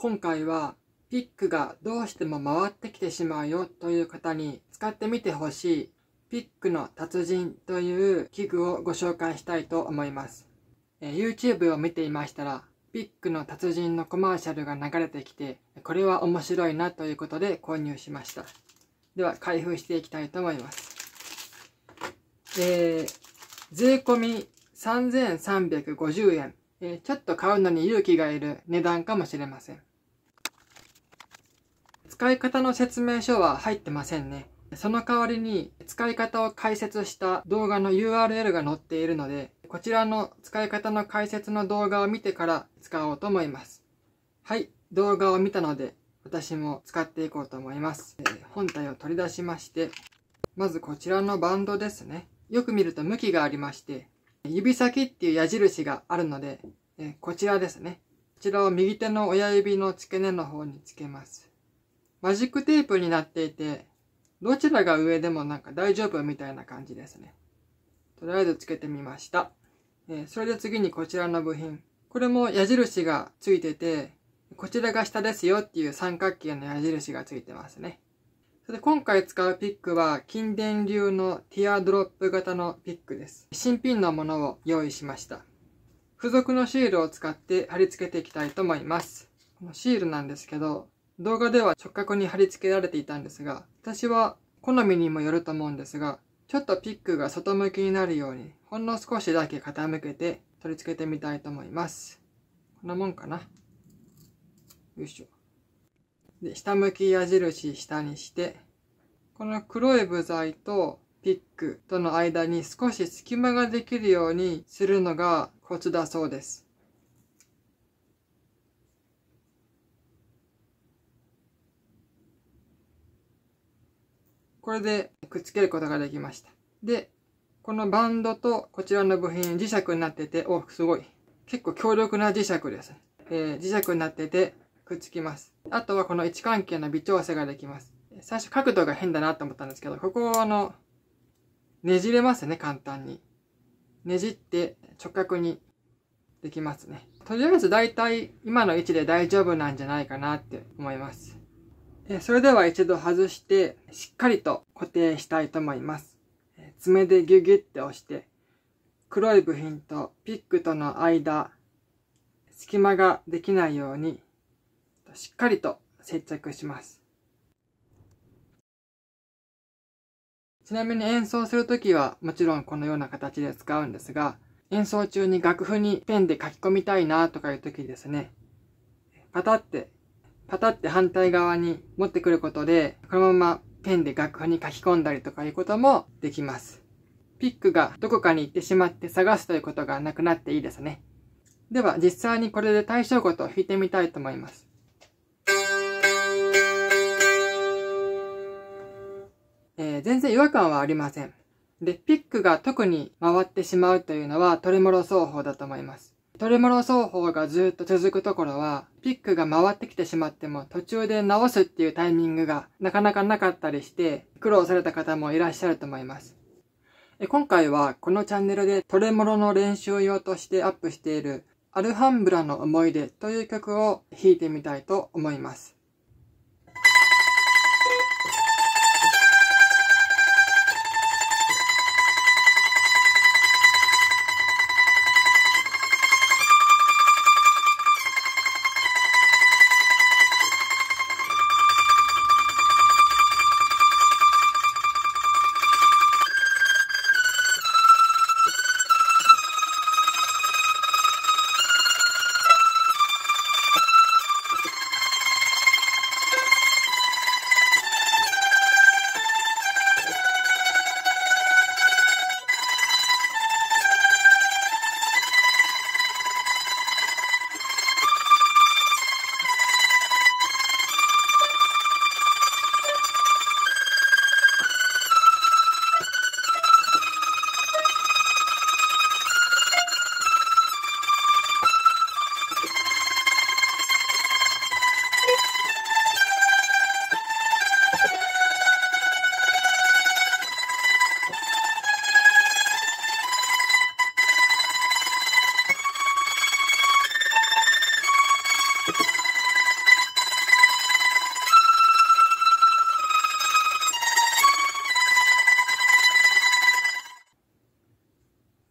今回はピックがどうしても回ってきてしまうよという方に使ってみてほしいピックの達人という器具をご紹介したいと思います。え YouTube を見ていましたらピックの達人のコマーシャルが流れてきてこれは面白いなということで購入しました。では開封していきたいと思います。えー、税込3350円、えー、ちょっと買うのに勇気がいる値段かもしれません。使い方の説明書は入ってませんね。その代わりに使い方を解説した動画の URL が載っているので、こちらの使い方の解説の動画を見てから使おうと思います。はい、動画を見たので私も使っていこうと思います。えー、本体を取り出しまして、まずこちらのバンドですね。よく見ると向きがありまして、指先っていう矢印があるので、えー、こちらですね。こちらを右手の親指の付け根の方につけます。マジックテープになっていて、どちらが上でもなんか大丈夫みたいな感じですね。とりあえずつけてみました。えそれで次にこちらの部品。これも矢印がついてて、こちらが下ですよっていう三角形の矢印がついてますね。それで今回使うピックは金電流のティアドロップ型のピックです。新品のものを用意しました。付属のシールを使って貼り付けていきたいと思います。このシールなんですけど、動画では直角に貼り付けられていたんですが、私は好みにもよると思うんですが、ちょっとピックが外向きになるように、ほんの少しだけ傾けて取り付けてみたいと思います。こんなもんかな。よいしょ。で、下向き矢印下にして、この黒い部材とピックとの間に少し隙間ができるようにするのがコツだそうです。これでくっつけることができました。で、このバンドとこちらの部品磁石になってて、お、すごい。結構強力な磁石です。えー、磁石になっててくっつきます。あとはこの位置関係の微調整ができます。最初角度が変だなと思ったんですけど、ここをあの、ねじれますね、簡単に。ねじって直角にできますね。とりあえず大体今の位置で大丈夫なんじゃないかなって思います。それでは一度外して、しっかりと固定したいと思います。爪でギュギュって押して、黒い部品とピックとの間、隙間ができないように、しっかりと接着します。ちなみに演奏するときはもちろんこのような形で使うんですが、演奏中に楽譜にペンで書き込みたいなとかいうときですね、パタってパタって反対側に持ってくることで、このままペンで楽譜に書き込んだりとかいうこともできます。ピックがどこかに行ってしまって探すということがなくなっていいですね。では実際にこれで対象ごと弾いてみたいと思います。えー、全然違和感はありません。で、ピックが特に回ってしまうというのは取り戻奏法だと思います。トレモロ奏法がずっと続くところは、ピックが回ってきてしまっても途中で直すっていうタイミングがなかなかなかったりして、苦労された方もいらっしゃると思います。今回はこのチャンネルでトレモロの練習用としてアップしているアルハンブラの思い出という曲を弾いてみたいと思います。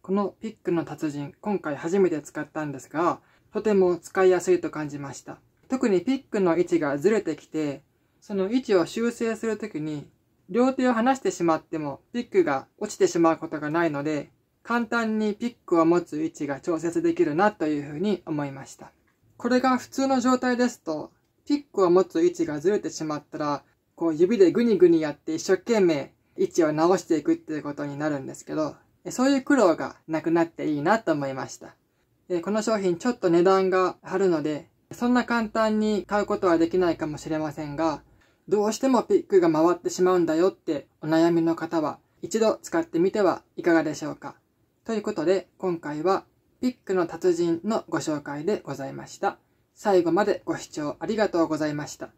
このピックの達人、今回初めて使ったんですが、とても使いやすいと感じました。特にピックの位置がずれてきて、その位置を修正するときに、両手を離してしまってもピックが落ちてしまうことがないので、簡単にピックを持つ位置が調節できるなというふうに思いました。これが普通の状態ですと、ピックを持つ位置がずれてしまったら、こう指でグニグニやって一生懸命位置を直していくっていうことになるんですけど、そういう苦労がなくなっていいなと思いました。この商品ちょっと値段が張るので、そんな簡単に買うことはできないかもしれませんが、どうしてもピックが回ってしまうんだよってお悩みの方は、一度使ってみてはいかがでしょうか。ということで、今回はピックの達人のご紹介でございました。最後までご視聴ありがとうございました。